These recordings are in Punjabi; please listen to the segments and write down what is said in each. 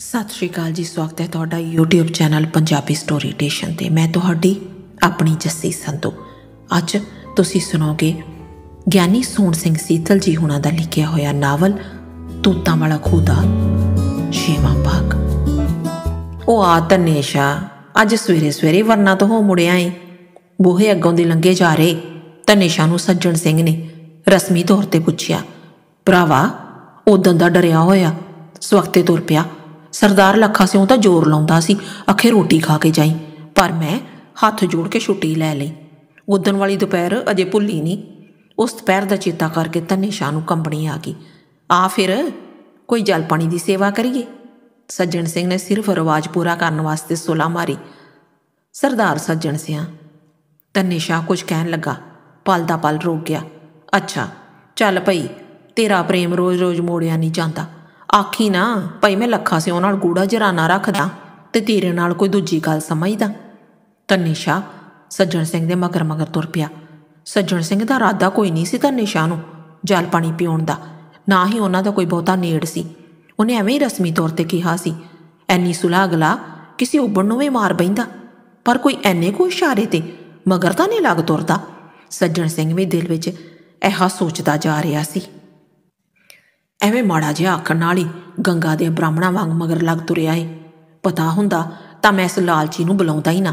ਸਤਿ ਸ਼੍ਰੀ ਅਕਾਲ ਜੀ ਸਵਾਗਤ ਹੈ ਤੁਹਾਡਾ YouTube channel Punjabi story station ਤੇ ਮੈਂ ਤੁਹਾਡੀ ਆਪਣੀ ਜੱਸੀ ਸੰਧੂ ਅੱਜ ਤੁਸੀਂ ਸੁਣੋਗੇ ਗਿਆਨੀ ਸੋਹਣ ਸਿੰਘ ਸੀਤਲ ਜੀ ਹੁਣਾਂ ਦਾ ਲਿਖਿਆ ਹੋਇਆ ਨਾਵਲ ਤੂਤਾਂ ਵਾਲਾ ਖੂਦਾ ਛੇਵਾਂ ਭਾਗ ਉਹ ਆ ਤਨੇਸ਼ਾ ਅੱਜ ਸਵੇਰੇ ਸਵੇਰੇ ਵਰਨਾ ਤੋਂ ਹੋ ਮੁੜਿਆ ਏ ਬੋਹੇ ਅੱਗੋਂ ਦੇ ਲੰਗੇ ਜਾ ਰਹੇ ਤਨੇਸ਼ਾ ਨੂੰ ਸੱਜਣ ਸਿੰਘ ਨੇ ਰਸਮੀ ਤੌਰ ਤੇ ਪੁੱਛਿਆ ਭਰਾਵਾ ਉਦੋਂ ਦਾ ਡਰਿਆ ਹੋਇਆ ਸਵਖਤੇ ਤੁਰ ਪਿਆ ਸਰਦਾਰ ਲੱਖਾ ਸਿਉਂ ਤਾਂ ਜ਼ੋਰ ਲਾਉਂਦਾ ਸੀ ਅਖੇ ਰੋਟੀ ਖਾ ਕੇ ਜਾਈ ਪਰ ਮੈਂ ਹੱਥ ਜੋੜ ਕੇ ਛੁੱਟੀ ਲੈ ਲਈ ਉਦਣ ਵਾਲੀ ਦੁਪਹਿਰ ਅਜੇ ਭੁੱਲੀ ਨਹੀਂ ਉਸ ਦੁਪਹਿਰ ਦਾ ਚੇਤਾ ਕਰਕੇ ਤਨੇ ਸ਼ਾਹ ਨੂੰ ਕੰਬਣੀ ਆ ਗਈ ਆ ਫਿਰ ਕੋਈ ਜਲ ਪਾਣੀ ਦੀ ਸੇਵਾ ਕਰੀਏ ਸੱਜਣ ਸਿੰਘ ਨੇ ਸਿਰਫ ਰਵਾਜ ਪੂਰਾ ਕਰਨ ਵਾਸਤੇ ਸੁਲਾ ਮਾਰੀ ਸਰਦਾਰ ਸੱਜਣ ਸਿਆਂ ਤਨੇ ਸ਼ਾਹ ਕੁਝ ਕਹਿਣ ਲੱਗਾ ਪਲ ਦਾ ਪਲ ਰੁਕ ਗਿਆ ਅੱਛਾ ਚੱਲ ਭਈ ਤੇਰਾ ਪ੍ਰੇਮ ਰੋਜ਼-ਰੋਜ਼ ਮੋੜਿਆ ਨਹੀਂ ਜਾਂਦਾ ਆਖੀ ਨਾ ਭਾਈ ਮੈਂ ਲੱਖਾਂ ਸਿਓ ਨਾਲ ਗੂੜਾ ਜਰਾਨਾ ਰੱਖਦਾ ਤੇ ਤੇਰੇ ਨਾਲ ਕੋਈ ਦੂਜੀ ਗੱਲ ਸਮਝਦਾ ਤਨਿਸ਼ਾ ਸੱਜਣ ਸਿੰਘ ਦੇ ਮਗਰ ਮਗਰ ਤੁਰ ਪਿਆ ਸੱਜਣ ਸਿੰਘ ਦਾ ਰਾਦਾ ਕੋਈ ਨਹੀਂ ਸੀ ਤਨਿਸ਼ਾ ਨੂੰ ਜਲ ਪਾਣੀ ਪੀਉਣ ਦਾ ਨਾ ਹੀ ਉਹਨਾਂ ਦਾ ਕੋਈ ਬਹੁਤਾ ਨੇੜ ਸੀ ਉਹਨੇ ਐਵੇਂ ਹੀ ਰਸਮੀ ਤੌਰ ਤੇ ਕਿਹਾ ਸੀ ਐਨੀ ਸੁਲਾਗਲਾ ਕਿਸੇ ਉੱਬਣ ਨੂੰ ਵੀ ਮਾਰ ਬੈਂਦਾ ਪਰ ਕੋਈ ਐਨੇ ਕੋ ਇਸ਼ਾਰੇ ਤੇ ਮਗਰ ਤਾਂ ਨਹੀਂ ਲੱਗ ਤੁਰਦਾ ਸੱਜਣ ਸਿੰਘ ਵੀ ਦਿਲ ਵਿੱਚ ਐਹਾ ਸੋਚਦਾ ਜਾ ਰਿਹਾ ਸੀ ਐਵੇਂ ਮਾੜਾ ਜਿਹਾ ਆਖਣ ਨਾਲ ਹੀ ਗੰਗਾ ਦੇ ਬ੍ਰਾਹਮਣਾ ਵਾਂਗ ਮਗਰ ਲੱਗ ਤੁਰਿਆ ਏ ਪਤਾ ਹੁੰਦਾ ਤਾਂ ਮੈਂ ਇਸ ਲਾਲਚੀ ਨੂੰ ਬੁਲਾਉਂਦਾ ਹੀ ਨਾ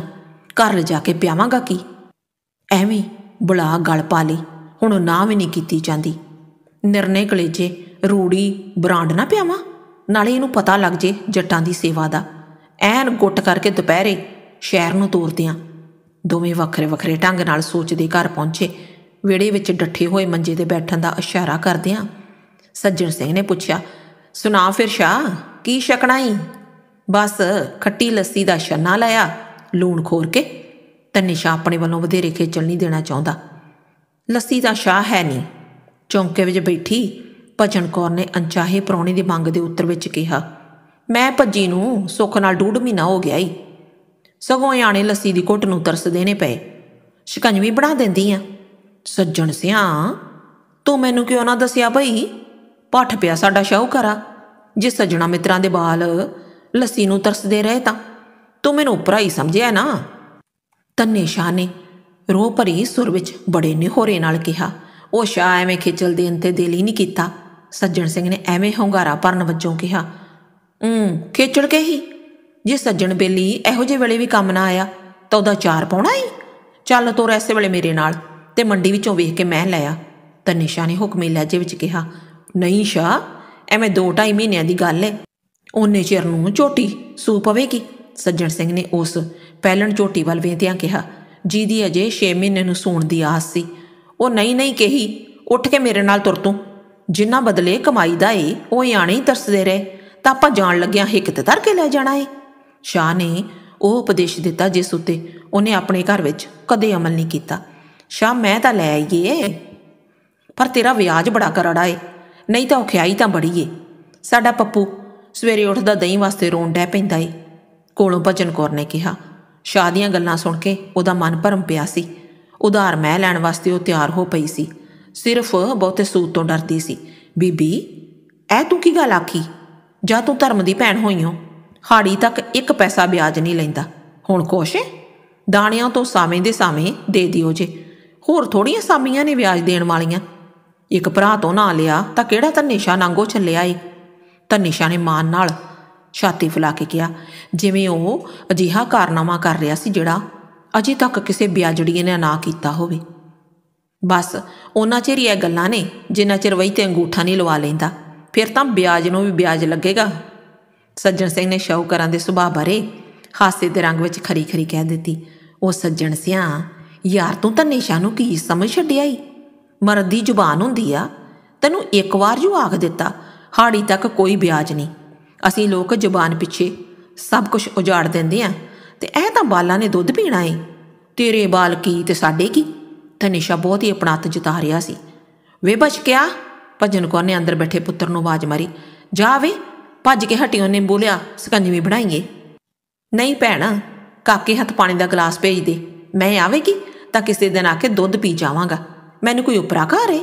ਘਰ ਲਿਜਾ ਕੇ ਪਿਆਵਾਂਗਾ ਕੀ ਐਵੇਂ ਬੁਲਾ ਗਲ ਪਾ ਲਈ ਹੁਣ ਨਾ ਵੀ ਨਹੀਂ ਕੀਤੀ ਜਾਂਦੀ ਨਿਰਨੇ ਕਲੇਜੇ ਰੂੜੀ ਬਰਾਂਡ ਨਾ ਪਿਆਵਾਂ ਨਾਲੇ ਇਹਨੂੰ ਪਤਾ ਲੱਗ ਜੇ ਜੱਟਾਂ ਦੀ ਸੇਵਾ ਦਾ ਐਨ ਗੁੱਟ ਕਰਕੇ ਦੁਪਹਿਰੇ ਸ਼ਹਿਰ ਨੂੰ ਤੋਰਦੇ ਆ ਦੋਵੇਂ ਵੱਖਰੇ ਵੱਖਰੇ ਢੰਗ ਨਾਲ ਸੋਚਦੇ ਘਰ ਪਹੁੰਚੇ ਵਿੜੇ ਵਿੱਚ ਡੱਠੇ ਹੋਏ ਮੰਜੇ ਤੇ ਬੈਠਣ ਦਾ ਇਸ਼ਾਰਾ ਕਰਦੇ ਆ ਸੱਜਣ ਸਿੰਘ ਨੇ ਪੁੱਛਿਆ ਸੁਣਾ ਫਿਰ ਸ਼ਾ ਕੀ ਸ਼ਕਣਾਈ ਬਸ ਖੱਟੀ ਲੱਸੀ ਦਾ ਛੰਨਾ ਲਾਇਆ ਲੂਣ ਖੋਰ ਕੇ ਤੰਨੇ ਸ਼ਾ ਆਪਣੇ ਵੱਲੋਂ ਵਧੇਰੇ ਖੇਚਲ ਨਹੀਂ ਦੇਣਾ ਚਾਹੁੰਦਾ ਲੱਸੀ ਦਾ ਸ਼ਾ ਹੈ ਨਹੀਂ ਚੌਂਕੇ ਵਿੱਚ ਬੈਠੀ ਭਜਨ ਕੌਰ ਨੇ ਅੰਚਾਹੇ ਪਰੌਣੇ ਦੀ ਮੰਗ ਦੇ ਉੱਤਰ ਵਿੱਚ ਕਿਹਾ ਮੈਂ ਭੱਜੀ ਨੂੰ ਸੁੱਖ ਨਾਲ ਡੂਢ ਮਹੀਨਾ ਹੋ ਗਿਆ ਈ ਸਗੋਂ ਆਣੇ ਲੱਸੀ ਦੀ ਘੁੱਟ ਨੂੰ ਤਰਸਦੇ ਨੇ ਪਏ ਸ਼ਿਕੰਜਵੀ ਬਣਾ ਦਿੰਦੀ ਆ ਸੱਜਣ ਸਿਆ ਤੂੰ ਮੈਨੂੰ ਕਿਉਂ ਨਾ ਦੱਸਿਆ ਭਈ ਪੱਠ ਪਿਆ ਸਾਡਾ ਸ਼ਾਹੂਕਾਰਾ ਜੇ ਸੱਜਣਾ ਮਿੱਤਰਾਂ ਦੇ ਬਾਲ ਲੱਸੀ ਨੂੰ ਤਰਸਦੇ ਰਹੇ ਤਾਂ ਤੂੰ ਮੈਨੂੰ ਉਪਰਾ ਹੀ ਸਮਝਿਆ ਨਾ ਤੰਨੇ ਸ਼ਾਹ ਨੇ ਰੋ ਭਰੀ ਸੁਰ ਵਿੱਚ ਬੜੇ ਨਿਹੋਰੇ ਨਾਲ ਕਿਹਾ ਉਹ ਸ਼ਾਹ ਐਵੇਂ ਖੇਚਲ ਦੇਣ ਤੇ ਦਿਲ ਹੀ ਨਹੀਂ ਕੀਤਾ ਸੱਜਣ ਸਿੰਘ ਨੇ ਐਵੇਂ ਹੰਗਾਰਾ ਭਰਨ ਵੱਜੋਂ ਕਿਹਾ ਹੂੰ ਖੇਚੜ ਕੇ ਹੀ ਜੇ ਸੱਜਣ ਬੇਲੀ ਇਹੋ ਜਿਹੇ ਵੇਲੇ ਵੀ ਕੰਮ ਨਾ ਆਇਆ ਤਾਂ ਉਹਦਾ ਚਾਰ ਪਾਉਣਾ ਹੀ ਚੱਲ ਤੋਰ ਐਸੇ ਵੇਲੇ ਮੇਰੇ ਨਾਲ ਤੇ ਮੰਡੀ ਵਿੱਚੋਂ ਵੇਖ ਕੇ ਮੈਂ ਲਿਆ ਤਨਿਸ਼ਾ ਨੇ ਹੁਕਮੇ ਲਹਿਜੇ ਵਿੱਚ ਕਿਹਾ ਨਹੀਂ ਸ਼ਾ ਐਵੇਂ 2 ਟਾਈ ਮਹੀਨਿਆਂ ਦੀ ਗੱਲ ਐ ਉਹਨੇ ਚਿਰ ਨੂੰ ਝੋਟੀ ਸੂ ਪਵੇਗੀ ਸੱਜਣ ਸਿੰਘ ਨੇ ਉਸ ਪਹਿਲਣ ਝੋਟੀ ਵੱਲ ਵੇਂਦਿਆਂ ਕਿਹਾ ਦੀ ਅਜੇ 6 ਮਹੀਨੇ ਨੂੰ ਸੌਣ ਦੀ ਆਸ ਸੀ ਉਹ ਨਹੀਂ ਨਹੀਂ ਕਹੀ ਉੱਠ ਕੇ ਮੇਰੇ ਨਾਲ ਤੁਰ ਤੂੰ ਜਿੰਨਾ ਬਦਲੇ ਕਮਾਈ ਦਾ ਏ ਉਹ ਆਣੇ ਹੀ ਦੱਸਦੇ ਰਹੇ ਤਾਂ ਆਪਾਂ ਜਾਣ ਲੱਗਿਆਂ ਹਿੱਕ ਤੇ ਧਰ ਕੇ ਲੈ ਜਾਣਾ ਏ ਸ਼ਾ ਨੇ ਉਹ ਉਪਦੇਸ਼ ਦਿੱਤਾ ਜਿਸ ਉਤੇ ਉਹਨੇ ਆਪਣੇ ਘਰ ਵਿੱਚ ਕਦੇ ਅਮਲ ਨਹੀਂ ਕੀਤਾ ਸ਼ਾ ਮੈਂ ਤਾਂ ਲੈ ਆਈਏ ਪਰ ਤੇਰਾ ਵਿਆਜ ਬੜਾ ਕਰੜਾ ਏ ਨਹੀਂ ਤਾਂ ਔਖਿਆਈ ਤਾਂ ਬੜੀ ਏ ਸਾਡਾ ਪੱਪੂ ਸਵੇਰੇ ਉੱਠਦਾ ਦਹੀਂ ਵਾਸਤੇ ਰੋਣ ਡੈ ਪੈਂਦਾ ਏ ਕੋਲੋਂ ਭਜਨ ਕੌਰ ਨੇ ਕਿਹਾ ਸ਼ਾਹ ਦੀਆਂ ਗੱਲਾਂ ਸੁਣ ਕੇ ਉਹਦਾ ਮਨ ਭਰਮ ਪਿਆ ਸੀ ਉਧਾਰ ਮੈਂ ਲੈਣ ਵਾਸਤੇ ਉਹ ਤਿਆਰ ਹੋ ਪਈ ਸੀ ਸਿਰਫ ਬਹੁਤੇ ਸੂਤ ਤੋਂ ਡਰਦੀ ਸੀ ਬੀਬੀ ਐ ਤੂੰ ਕੀ ਗੱਲ ਆਖੀ ਜਾਂ ਤੂੰ ਧਰਮ ਦੀ ਭੈਣ ਹੋਈ ਹੋ ਹਾੜੀ ਤੱਕ ਇੱਕ ਪੈਸਾ ਵਿਆਜ ਨਹੀਂ ਲੈਂਦਾ ਹੁਣ ਕੋਸ਼ ਦਾਣਿਆਂ ਤੋਂ ਸਾਵੇਂ ਦੇ ਸਾਵੇਂ ਦੇ ਦਿਓ ਜੇ ਹੋਰ ਥੋੜੀਆਂ ਸਾਮੀਆਂ ਨੇ ਵਿਆਜ ਦੇਣ ਵਾਲੀਆਂ ਇੱਕ ਭਰਾ ਤੋਂ ਨਾ ਲਿਆ ਤਾਂ ਕਿਹੜਾ ਧਨੇਸ਼ਾ ਨਾਂਗੋ ਛੱਲਿਆ ਏ ਧਨੇਸ਼ਾ ਨੇ ਮਾਨ ਨਾਲ ਛਾਤੀ ਫੁਲਾ ਕੇ ਕਿਹਾ ਜਿਵੇਂ ਉਹ ਅਜੀਹਾ ਕਾਰਨਾਮਾ ਕਰ ਰਿਹਾ ਸੀ ਜਿਹੜਾ ਅਜੇ ਤੱਕ ਕਿਸੇ ਬਿਆਜੜੀਏ ਨੇ ਨਾ ਕੀਤਾ ਹੋਵੇ ਬਸ ਉਹਨਾਂ ਚਿਰ ਇਹ ਗੱਲਾਂ ਨੇ ਜਿੰਨਾ ਚਿਰ ਵਈ ਤੇ ਅੰਗੂਠਾ ਨਹੀਂ ਲਵਾ ਲੈਂਦਾ ਫਿਰ ਤਾਂ ਵਿਆਜ ਨੂੰ ਵੀ ਵਿਆਜ ਲੱਗੇਗਾ ਸੱਜਣ ਸਿੰਘ ਨੇ ਸ਼ੌਕਰਾਂ ਦੇ ਸੁਭਾਅ ਬਾਰੇ ਹਾਸੇ ਦੇ ਰੰਗ ਵਿੱਚ ਖਰੀ ਖਰੀ ਕਹਿ ਦਿੱਤੀ ਉਹ ਸੱਜਣ ਸਿਆ ਯਾਰ ਤੂੰ ਤਾਂ ਨਿਸ਼ਾ ਨੂੰ ਕੀ ਸਮਝ ਛੱਡਿਆ ਈ ਮਰਦ ਦੀ ਜ਼ੁਬਾਨ ਹੁੰਦੀ ਆ ਤੈਨੂੰ ਇੱਕ ਵਾਰ ਜੂ ਆਖ ਦਿੱਤਾ ਹਾੜੀ ਤੱਕ ਕੋਈ ਵਿਆਜ ਨਹੀਂ ਅਸੀਂ ਲੋਕ ਜ਼ੁਬਾਨ ਪਿੱਛੇ ਸਭ ਕੁਝ ਉਜਾੜ ਦਿੰਦੇ ਆ ਤੇ ਇਹ ਤਾਂ ਬਾਲਾਂ ਨੇ ਦੁੱਧ ਪੀਣਾ ਏ ਤੇਰੇ ਬਾਲ ਕੀ ਤੇ ਸਾਡੇ ਕੀ ਤਨਿਸ਼ਾ ਬਹੁਤ ਹੀ ਆਪਣਾ ਹੱਥ ਜਿਤਾ ਰਿਹਾ ਸੀ ਵੇ ਬਚ ਗਿਆ ਭਜਨ ਕੌਰ ਨੇ ਅੰਦਰ ਬੈਠੇ ਪੁੱਤਰ ਨੂੰ ਆਵਾਜ਼ ਮਾਰੀ ਜਾ ਵੇ ਭੱਜ ਕੇ ਹਟਿਓ ਨੇ ਬੋਲਿਆ ਸਕੰਜਵੀ ਬਣਾਈਏ ਨਹੀਂ ਭੈਣਾ ਕਾਕੇ ਹੱਥ ਪਾਣੀ ਦਾ ਗਲਾਸ ਭੇਜ ਦੇ ਮੈਂ ਆਵੇਗੀ ਤਾਂ ਕਿਸੇ ਦਿਨ ਆ ਕੇ ਦੁੱਧ ਪੀ ਜਾਵਾਂਗਾ ਮੈਨੂੰ ਕੋਈ ਉਪਰਾ ਰੇ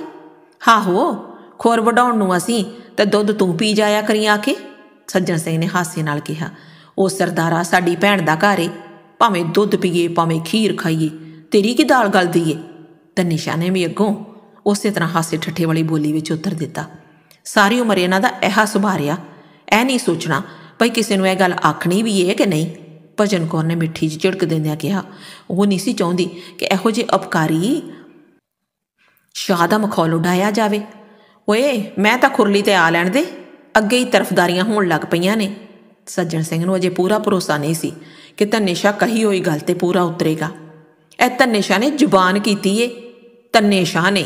ਹਾ ਹੋ ਖੋਰ ਵਡਾਉਣ ਨੂੰ ਅਸੀਂ ਤੇ ਦੁੱਧ ਤੂੰ ਪੀ ਜਾਇਆ ਕਰੀ ਆ ਕੇ ਸੱਜਣ ਸਿੰਘ ਨੇ ਹਾਸੇ ਨਾਲ ਕਿਹਾ ਉਹ ਸਰਦਾਰਾ ਸਾਡੀ ਭੈਣ ਦਾ ਘਰ ਏ ਭਾਵੇਂ ਦੁੱਧ ਪੀਏ ਭਾਵੇਂ ਖੀਰ ਖਾਈਏ ਤੇਰੀ ਕੀ ਦਾਲ ਗਲਦੀ ਏ ਤੇ ਨਿਸ਼ਾਨੇ ਨੇ ਵੀ ਅੱਗੋਂ ਉਸੇ ਤਰ੍ਹਾਂ ਹਾਸੇ ਠੱਠੇ ਵਾਲੀ ਬੋਲੀ ਵਿੱਚ ਉੱਤਰ ਦਿੱਤਾ ਸਾਰੀ ਉਮਰ ਇਹਨਾਂ ਦਾ ਐਹਾ ਸੁਭਾਰਿਆ ਐ ਨਹੀਂ ਸੋਚਣਾ ਭਈ ਕਿਸੇ ਨੂੰ ਇਹ ਗੱਲ ਆਖਣੀ ਵੀ ਏ ਕਿ ਨਹੀਂ ਭਜਨ ਕੌਰ ਨੇ ਮਿੱਠੀ ਜਿਹੀ ਝਿੜਕ ਦਿੰਦਿਆਂ ਕਿਹਾ ਉਹ ਨਹੀਂ ਸੀ ਚਾਹੁੰਦੀ ਕਿ ਇਹੋ ਜਿਹੇ ਅਪਕਾਰੀ ਸ਼ਾਹ ਦਾ ਮਖੌਲ ਉਡਾਇਆ ਜਾਵੇ ਓਏ ਮੈਂ ਤਾਂ ਖੁਰਲੀ ਤੇ ਆ ਲੈਣ ਦੇ ਅੱਗੇ ਹੀ ਤਰਫਦਾਰੀਆਂ ਹੋਣ ਲੱਗ ਪਈਆਂ ਨੇ ਸੱਜਣ ਸਿੰਘ ਨੂੰ ਅਜੇ ਪੂਰਾ ਭਰੋਸਾ ਨਹੀਂ ਸੀ ਕਿ ਤਨੇਸ਼ਾ ਕਹੀ ਹੋਈ ਗੱਲ ਤੇ ਪੂਰਾ ਉਤਰੇਗਾ ਇਹ ਤਨੇਸ਼ਾ ਨੇ ਜ਼ੁਬਾਨ ਕੀਤੀ ਏ ਤਨੇਸ਼ਾ ਨੇ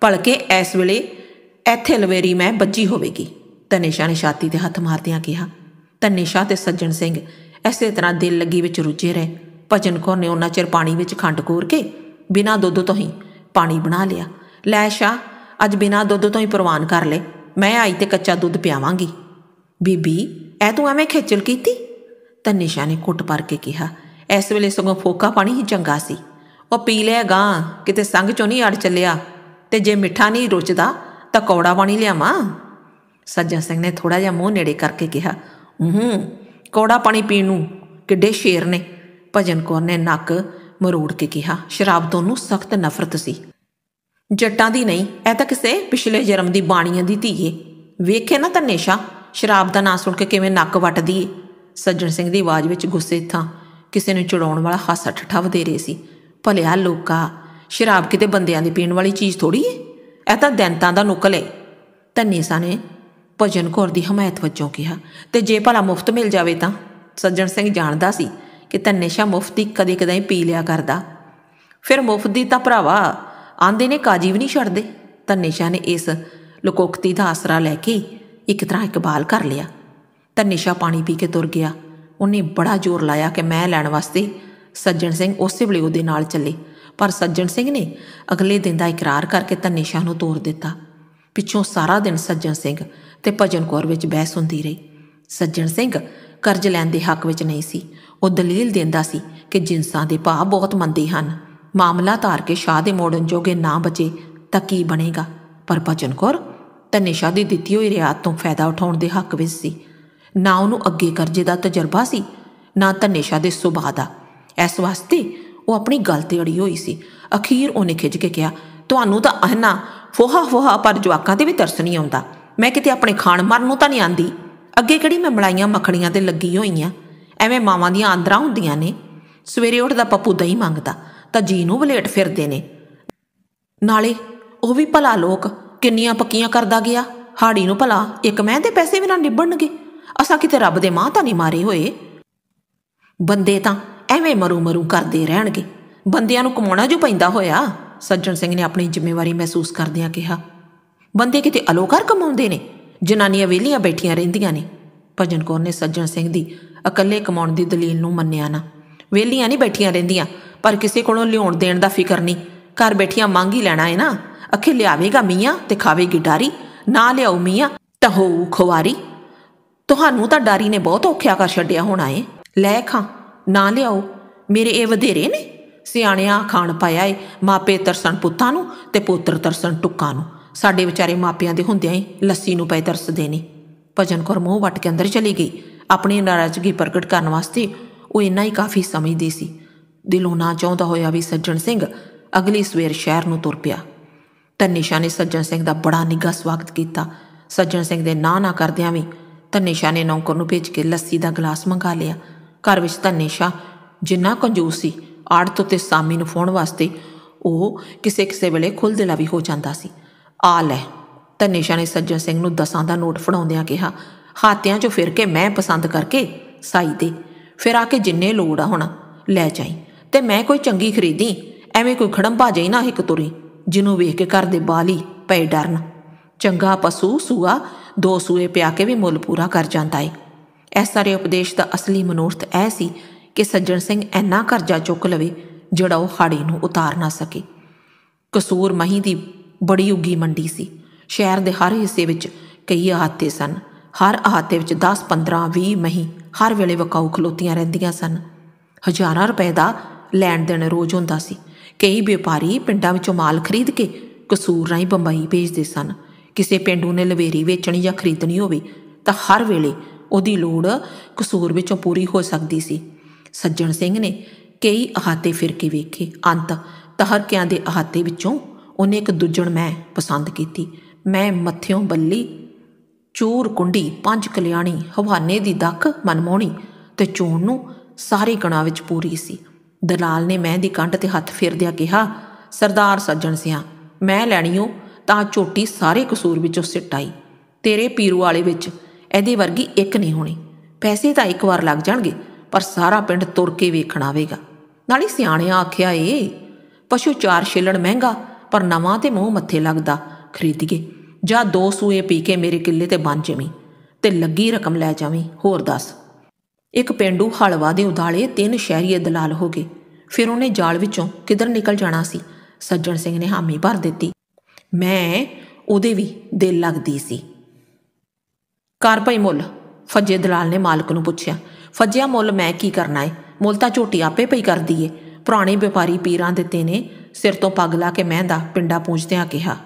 ਭਲਕੇ ਇਸ ਵੇਲੇ ਇੱਥੇ ਲਵੇਰੀ ਮੈਂ ਬੱਜੀ ਹੋਵੇਗੀ ਤਨੇਸ਼ਾ ਨੇ ਛਾਤੀ ਤੇ ਹੱਥ ਮਾਰਦਿਆਂ ਕਿਹਾ ਤਨੇਸ਼ਾ ਤੇ ਸੱਜਣ ਸਿੰਘ ਐਸੇ ਤਰ੍ਹਾਂ ਦਿਲ ਲੱਗੀ ਵਿੱਚ ਰੁੱਝੇ ਰਹੇ ਭਜਨ ਕੌਰ ਨੇ ਉਹਨਾਂ ਚਿਰ ਪਾਣੀ ਵਿੱਚ ਖੰਡ ਕੋਰ ਕੇ ਬਿਨਾਂ ਦੁੱਧ ਤੋਂ ਹੀ ਪਾਣੀ ਬਣਾ ਲਿਆ ਲੈ ਸ਼ਾ ਅੱਜ ਬਿਨਾ ਦੁੱਧ ਤੋਂ ਹੀ ਪ੍ਰਵਾਨ ਕਰ ਲੈ ਮੈਂ ਆਈ ਤੇ ਕੱਚਾ ਦੁੱਧ ਪਿਆਵਾਂਗੀ ਬੀਬੀ ਐ ਤੂੰ ਐਵੇਂ ਖੇਚਲ ਕੀਤੀ ਤਾਂ ਨਿਸ਼ਾ ਨੇ ਕੁੱਟ ਪਰ ਕੇ ਕਿਹਾ ਇਸ ਵੇਲੇ ਸਗੋਂ ਫੋਕਾ ਪਾਣੀ ਹੀ ਚੰਗਾ ਸੀ ਉਹ ਪੀ ਲਿਆ ਗਾਂ ਕਿਤੇ ਸੰਗ ਚੋਂ ਨਹੀਂ ਅੜ ਚੱਲਿਆ ਤੇ ਜੇ ਮਿੱਠਾ ਨਹੀਂ ਰੁਚਦਾ ਤਾਂ ਕੌੜਾ ਪਾਣੀ ਲਿਆਵਾਂ ਸੱਜਣ ਸਿੰਘ ਨੇ ਥੋੜਾ ਜਿਹਾ ਮੂੰਹ ਨੇੜੇ ਕਰਕੇ ਕਿਹਾ ਹੂੰ ਕੌੜਾ ਪਾਣੀ ਪੀਣ ਨੂੰ ਕਿੱਡੇ ਸ਼ੇਰ ਨੇ ਭਜਨ ਕੌਰ ਨੇ ਨੱਕ ਮਰੋੜ ਕੇ ਕਿਹਾ ਸ਼ਰਾਬ ਤੋਂ ਨੂੰ ਸਖਤ ਨਫ਼ਰਤ ਸੀ ਜੱਟਾਂ ਦੀ ਨਹੀਂ ਇਹ ਤਾਂ ਕਿਸੇ ਪਿਛਲੇ ਜਨਮ ਦੀ ਬਾਣੀਆਂ ਦੀ ਧੀਏ ਵੇਖੇ ਨਾ ਤਨੇਸ਼ਾ ਸ਼ਰਾਬ ਦਾ ਨਾਂ ਸੁਣ ਕੇ ਕਿਵੇਂ ਨੱਕ ਵੱਟਦੀ ਸੱਜਣ ਸਿੰਘ ਦੀ ਆਵਾਜ਼ ਵਿੱਚ ਗੁੱਸੇ ਥਾਂ ਕਿਸੇ ਨੂੰ ਚੜਾਉਣ ਵਾਲਾ ਹਾਸਾ ਠੱਠਾ ਵਧੇਰੇ ਸੀ ਭਲਿਆ ਲੋਕਾ ਸ਼ਰਾਬ ਕਿਤੇ ਬੰਦਿਆਂ ਦੀ ਪੀਣ ਵਾਲੀ ਚੀਜ਼ ਥੋੜੀ ਏ ਇਹ ਤਾਂ ਦੈਂਤਾਂ ਦਾ ਨੁਕਲ ਏ ਤਨੇਸ਼ਾ ਨੇ ਭਜਨ ਕੌਰ ਦੀ ਹਮਾਇਤ ਵਜੋਂ ਕਿਹਾ ਤੇ ਜੇ ਭਲਾ ਮੁਫਤ ਮਿਲ ਜਾਵੇ ਤਾਂ ਸੱਜਣ ਸਿੰਘ ਜਾਣਦਾ ਸੀ ਕਿ ਤਨੇਸ਼ਾ ਮੁਫਤ ਹੀ ਕਦੇ ਕਦੇ ਪੀ ਲਿਆ ਕਰਦਾ ਫਿਰ ਮੁਫਤ ਦੀ ਤਾਂ ਭਰਾਵਾ ਆਂਦੇ ਨੇ ਕਾਜੀ ਵੀ ਨਹੀਂ ਛੱਡਦੇ ਧੰਨੇ ਸ਼ਾ ਨੇ ਇਸ ਲੋਕੋਕਤੀ ਦਾ ਆਸਰਾ ਲੈ ਕੇ ਇੱਕ ਤਰ੍ਹਾਂ ਇਕਬਾਲ ਕਰ ਲਿਆ ਧੰਨੇ ਸ਼ਾ ਪਾਣੀ ਪੀ ਕੇ ਤੁਰ ਗਿਆ ਉਹਨੇ ਬੜਾ ਜ਼ੋਰ ਲਾਇਆ ਕਿ ਮੈਂ ਲੈਣ ਵਾਸਤੇ ਸੱਜਣ ਸਿੰਘ ਉਸੇ ਵੇਲੇ ਉਹਦੇ ਨਾਲ ਚੱਲੇ ਪਰ ਸੱਜਣ ਸਿੰਘ ਨੇ ਅਗਲੇ ਦਿਨ ਦਾ ਇਕਰਾਰ ਕਰਕੇ ਧੰਨੇ ਸ਼ਾ ਨੂੰ ਤੋੜ ਦਿੱਤਾ ਪਿੱਛੋਂ ਸਾਰਾ ਦਿਨ ਸੱਜਣ ਸਿੰਘ ਤੇ ਭਜਨ ਕੌਰ ਵਿੱਚ ਬਹਿਸ ਹੁੰਦੀ ਰਹੀ ਸੱਜਣ ਸਿੰਘ ਕਰਜ਼ ਲੈਣ ਦੇ ਹੱਕ ਵਿੱਚ ਨਹੀਂ ਸੀ ਉਹ ਦਲੀਲ ਦਿੰਦਾ ਸੀ ਕਿ ਜਿੰਸਾਂ ਦੇ ਭਾਅ ਬਹੁਤ ਮੰਦੇ ਹਨ ਮਾਮਲਾ ਧਾਰ ਕੇ ਸ਼ਾਹ ਦੇ ਮੋੜਨ ਜੋਗੇ ਨਾ ਬਚੇ ਤਾਂ ਕੀ ਬਣੇਗਾ ਪਰ ਬਚਨ ਕੌਰ ਤੰਨੇ ਸ਼ਾਦੀ ਦਿੱਤੀ ਹੋਈ ਰਿਆਤ ਤੋਂ ਫਾਇਦਾ ਉਠਾਉਣ ਦੇ ਹੱਕ ਵਿੱਚ ਸੀ ਨਾ ਉਹਨੂੰ ਅੱਗੇ ਕਰਜ਼ੇ ਦਾ ਤਜਰਬਾ ਸੀ ਨਾ ਤੰਨੇ ਸ਼ਾਦੇ ਦੇ ਸੁਭਾਅ ਦਾ ਇਸ ਵਾਸਤੇ ਉਹ ਆਪਣੀ ਗੱਲ ਤੇ ਅੜੀ ਹੋਈ ਸੀ ਅਖੀਰ ਉਹਨੇ ਖਿੱਚ ਕੇ ਕਿਹਾ ਤੁਹਾਨੂੰ ਤਾਂ ਅਹਨਾ ਫੋਹਾ ਫੋਹਾ ਪਰ ਜਵਾਕਾਂ ਤੇ ਵੀ ਤਰਸ ਨਹੀਂ ਆਉਂਦਾ ਮੈਂ ਕਿਤੇ ਆਪਣੇ ਖਾਣ ਮਰਨ ਨੂੰ ਤਾਂ ਨਹੀਂ ਆਂਦੀ ਅੱਗੇ ਕਿਹੜੀ ਮੈਂ ਮਲਾਈਆਂ ਮੱਖਣੀਆਂ ਤੇ ਲੱਗੀ ਹੋਈਆਂ ਐਵੇਂ ਮਾਵਾਂ ਦੀਆਂ ਆਂਦਰਾ ਹੁੰਦੀਆਂ ਨੇ ਸਵੇਰੇ ਉੱਠਦਾ ਪੱਪੂ ਦਹੀਂ ਮੰਗਦਾ ਤਾਂ ਜੀ ਨੂੰ ਬਲੇਟ ਫਿਰਦੇ ਨੇ ਨਾਲੇ ਉਹ ਵੀ ਭਲਾ ਲੋਕ ਕਿੰਨੀਆਂ ਪੱਕੀਆਂ ਕਰਦਾ ਗਿਆ ਹਾੜੀ ਨੂੰ ਭਲਾ ਇੱਕ ਮਹਿ ਦੇ ਪੈਸੇ ਵੀ ਨਾ ਨਿਭਣਗੇ ਅਸਾਂ ਕਿਤੇ ਰੱਬ ਦੇ ਮਾਂ ਤਾਂ ਨਹੀਂ ਮਾਰੇ ਹੋਏ ਬੰਦੇ ਤਾਂ ਐਵੇਂ ਮਰੂ ਮਰੂ ਕਰਦੇ ਰਹਿਣਗੇ ਬੰਦਿਆਂ ਨੂੰ ਕਮਾਉਣਾ ਜੋ ਪੈਂਦਾ ਹੋਇਆ ਸੱਜਣ ਸਿੰਘ ਨੇ ਆਪਣੀ ਜ਼ਿੰਮੇਵਾਰੀ ਮਹਿਸੂਸ ਕਰਦਿਆਂ ਕਿਹਾ ਬੰਦੇ ਕਿਤੇ ਅਲੋਕਾਰ ਕਮਾਉਂਦੇ ਨੇ ਜਨਾਨੀਆਂ ਵੇਲੀਆਂ ਬੈਠੀਆਂ ਰਹਿੰਦੀਆਂ ਨੇ ਭਜਨ ਕੌਰ ਨੇ ਸੱਜਣ ਸਿੰਘ ਦੀ ਇਕੱਲੇ ਕਮਾਉਣ ਦੀ ਦਲੀਲ ਨੂੰ ਮੰਨਿਆ ਨਾ ਵੇਲੀਆਂ ਨਹੀਂ ਬੈਠੀਆਂ ਰਹਿੰਦੀਆਂ ਪਰ ਕਿਸੇ ਕੋਲੋਂ ਲਿਉਣ ਦੇਣ ਦਾ ਫਿਕਰ ਨਹੀਂ ਘਰ ਬੈਠੀਆਂ ਮੰਗ ਹੀ ਲੈਣਾ ਹੈ ਨਾ ਅਖੇ ਲਿਆਵੇਗਾ ਮੀਆਂ ਤੇ ਖਾਵੇਗੀ ਡਾਰੀ ਨਾ ਲਿਆਉ ਮੀਆਂ ਤਾਂ ਹੋਊ ਖਵਾਰੀ ਤੁਹਾਨੂੰ ਤਾਂ ਡਾਰੀ ਨੇ ਬਹੁਤ ਔਖਿਆ ਕਰ ਛੱਡਿਆ ਹੋਣਾ ਏ ਲੈ ਖਾਂ ਨਾ ਲਿਆਓ ਮੇਰੇ ਇਹ ਵਧੇਰੇ ਨੇ ਸਿਆਣਿਆਂ ਖਾਣ ਪਾਇਆ ਏ ਮਾਪੇ ਤਰਸਣ ਪੁੱਤਾਂ ਨੂੰ ਤੇ ਪੁੱਤਰ ਤਰਸਣ ਟੁੱਕਾਂ ਨੂੰ ਸਾਡੇ ਵਿਚਾਰੇ ਮਾਪਿਆਂ ਦੇ ਹੁੰਦਿਆਂ ਹੀ ਲੱਸੀ ਨੂੰ ਪਏ ਤਰਸਦੇ ਨੇ ਭਜਨ ਕਰ ਮੋਹ ਵਟ ਕੇ ਅੰਦਰ ਚਲੀ ਗਈ ਆਪਣੀ ਨਾਰਾਜ਼ਗੀ ਪ੍ਰਗਟ ਕਰਨ ਵਾਸਤੇ ਉਹ ਇੰਨਾ ਹੀ ਕਾਫੀ ਸਮਝਦੀ ਸੀ ਦਿਲੋਂ ਨਾ ਚਾਹੁੰਦਾ ਹੋਇਆ ਵੀ ਸੱਜਣ ਸਿੰਘ ਅਗਲੀ ਸਵੇਰ ਸ਼ਹਿਰ ਨੂੰ ਤੁਰ ਪਿਆ ਤਨਿਸ਼ਾ ਨੇ ਸੱਜਣ ਸਿੰਘ ਦਾ ਬੜਾ ਨਿੱਘਾ ਸਵਾਗਤ ਕੀਤਾ ਸੱਜਣ ਸਿੰਘ ਦੇ ਨਾਂ ਨਾ ਕਰਦਿਆਂ ਵੀ ਤਨਿਸ਼ਾ ਨੇ ਨੌਕਰ ਨੂੰ ਭੇਜ ਕੇ ਲੱਸੀ ਦਾ ਗਲਾਸ ਮੰਗਾ ਲਿਆ ਘਰ ਵਿੱਚ ਤਨਿਸ਼ਾ ਜਿੰਨਾ ਕੰਜੂਸ ਸੀ ਆੜਤ ਤੇ ਸਾਮੀ ਨੂੰ ਫੋਨ ਵਾਸਤੇ ਉਹ ਕਿਸੇ ਕਿਸੇ ਵੇਲੇ ਖੁੱਲ ਦਿਲਾ ਵੀ ਹੋ ਜਾਂਦਾ ਸੀ ਆ ਲੈ ਤਨਿਸ਼ਾ ਨੇ ਸੱਜਣ ਸਿੰਘ ਨੂੰ ਦਸਾਂ ਦਾ ਨੋਟ ਫੜਾਉਂਦਿਆਂ ਕਿਹਾ ਹਾਤਿਆਂ 'ਚੋਂ ਫਿਰ ਕੇ ਮੈਂ ਪਸੰਦ ਕਰਕੇ ਸਾਈ ਦੇ ਫਿਰ ਆ ਕੇ ਜਿੰਨੇ ਲੋੜ ਆ ਹੁਣ ਲੈ ਜਾਈ ਤੇ ਮੈਂ ਕੋਈ ਚੰਗੀ ਖਰੀਦੀ ਐਵੇਂ ਕੋਈ ਖੜਮ ਭਾਜੇ ਨਾ ਇੱਕ ਤੁਰੀ ਜਿਹਨੂੰ ਵੇਖ ਕੇ ਘਰ ਦੇ ਬਾਲੀ ਪਏ ਡਰਨ ਚੰਗਾ ਪਸ਼ੂ ਸੂਆ ਦੋ ਸੂਏ ਪਿਆ ਕੇ ਵੀ ਮੁੱਲ ਪੂਰਾ ਕਰ ਜਾਂਦਾ ਏ ਐ ਸਾਰੇ ਉਪਦੇਸ਼ ਦਾ ਅਸਲੀ ਮਨੋਰਥ ਐ ਸੀ ਕਿ ਸੱਜਣ ਸਿੰਘ ਐਨਾ ਕਰਜ਼ਾ ਚੁੱਕ ਲਵੇ ਜਿਹੜਾ ਉਹ ਹਾੜੀ ਨੂੰ ਉਤਾਰ ਨਾ ਸਕੇ ਕਸੂਰ ਮਹੀਂ ਦੀ ਬੜੀ ਉੱਗੀ ਮੰਡੀ ਸੀ ਸ਼ਹਿਰ ਦੇ ਹਰ ਹਿੱਸੇ ਵਿੱਚ ਕਈ ਆਹਤੇ ਸਨ ਹਰ ਆਹਤੇ ਵਿੱਚ 10 15 20 ਮਹੀਂ ਹਰ ਵੇਲੇ ਵਕਾਉ ਖਲੋਤੀਆਂ ਰਹਿੰਦੀਆਂ ਸਨ ਹਜ਼ਾਰਾਂ ਰੁਪਏ ਦਾ ਲੈਣ ਦੇਣ ਰੋਜ਼ ਹੁੰਦਾ ਸੀ ਕਈ ਵਪਾਰੀ ਪਿੰਡਾਂ ਵਿੱਚੋਂ ਮਾਲ ਖਰੀਦ ਕੇ ਕਸੂਰ ਰਾਹੀਂ ਬੰਬਈ ਭੇਜਦੇ ਸਨ ਕਿਸੇ ਪਿੰਡੂ ਨੇ ਲਵੇਰੀ ਵੇਚਣੀ ਜਾਂ ਖਰੀਦਣੀ ਹੋਵੇ ਤਾਂ ਹਰ ਵੇਲੇ ਉਹਦੀ ਲੋੜ ਕਸੂਰ ਵਿੱਚੋਂ ਪੂਰੀ ਹੋ ਸਕਦੀ ਸੀ ਸੱਜਣ ਸਿੰਘ ਨੇ ਕਈ ਅਹਾਤੇ ਫਿਰ ਕੇ ਵੇਖੇ ਅੰਤ ਤਹਰਕਿਆਂ ਦੇ ਅਹਾਤੇ ਵਿੱਚੋਂ ਉਹਨੇ ਇੱਕ ਦੁੱਜਣ ਮੈਂ ਪਸੰਦ ਕੀਤੀ ਮੈਂ ਮੱਥਿਓਂ ਬੱਲੀ ਚੂਰ ਕੁੰਡੀ ਪੰਜ ਕਲਿਆਣੀ ਹਵਾਨੇ ਦੀ ਦੱਖ ਮਨਮੋਣੀ ਤੇ ਚੋਣ ਨੂੰ ਸਾਰੇ ਗਣਾ ਵਿੱਚ ਪੂਰੀ ਸੀ ਦਲਾਲ ਨੇ ਮੈਂ ਦੀ ਕੰਢ ਤੇ ਹੱਥ ਫੇਰਦਿਆਂ ਕਿਹਾ ਸਰਦਾਰ ਸੱਜਣ ਸਿਆ ਮੈਂ ਲੈਣੀਓ ਤਾਂ ਝੋਟੀ ਸਾਰੇ ਕਸੂਰ ਵਿੱਚੋਂ ਸਿੱਟਾਈ ਤੇਰੇ ਪੀਰੂ ਵਾਲੇ ਵਿੱਚ ਇਹਦੇ ਵਰਗੀ ਇੱਕ ਨਹੀਂ ਹੋਣੀ ਪੈਸੇ ਤਾਂ ਇੱਕ ਵਾਰ ਲੱਗ ਜਾਣਗੇ ਪਰ ਸਾਰਾ ਪਿੰਡ ਤੁਰ ਕੇ ਵੇਖਣ ਆਵੇਗਾ ਨਾਲੇ ਸਿਆਣਿਆਂ ਆਖਿਆ ਏ ਪਸ਼ੂ ਚਾਰ ਛੇਲਣ ਮਹਿੰਗਾ ਪਰ ਨਵਾਂ ਤੇ ਮੂੰਹ ਮੱਥੇ ਲੱਗਦਾ ਖਰੀਦੀਏ ਜਾਂ ਦੋ ਸੂਏ ਪੀ ਕੇ ਮੇਰੇ ਕਿੱਲੇ ਤੇ ਬੰਨ ਜਵੀਂ ਤੇ ਲੱਗੀ ਰਕਮ ਲੈ ਜਾਵੀਂ ਹੋਰ ਦੱਸ ਇੱਕ ਪਿੰਡੂ ਹਲਵਾ ਦੇ ਉਦਾਲੇ ਤਿੰਨ ਸ਼ਹਿਰੀਏ ਦਲਾਲ ਹੋ ਗਏ ਫਿਰ ਉਹਨੇ ਜਾਲ ਵਿੱਚੋਂ ਕਿਧਰ ਨਿਕਲ ਜਾਣਾ ਸੀ ਸੱਜਣ ਸਿੰਘ ਨੇ ਹਾਮੀ ਭਰ ਦਿੱਤੀ ਮੈਂ ਉਹਦੇ ਵੀ ਦਿਲ ਲੱਗਦੀ ਸੀ ਕਰ ਭਾਈ ਮੁੱਲ ਫੱਜੇ ਦਲਾਲ ਨੇ ਮਾਲਕ ਨੂੰ ਪੁੱਛਿਆ ਫੱਜਿਆ ਮੁੱਲ ਮੈਂ ਕੀ ਕਰਨਾ ਏ ਮੁੱਲ ਤਾਂ ਝੋਟੀ ਆਪੇ ਪਈ ਕਰਦੀ ਏ ਪੁਰਾਣੇ ਵਪਾਰੀ ਪੀਰਾਂ ਦਿੱਤੇ ਨੇ ਸਿਰ ਤੋਂ ਪੱਗ ਲਾ ਕੇ ਮਹਿੰਦਾ ਪਿੰਡਾ ਪੂੰਝਦਿਆਂ ਕਿਹਾ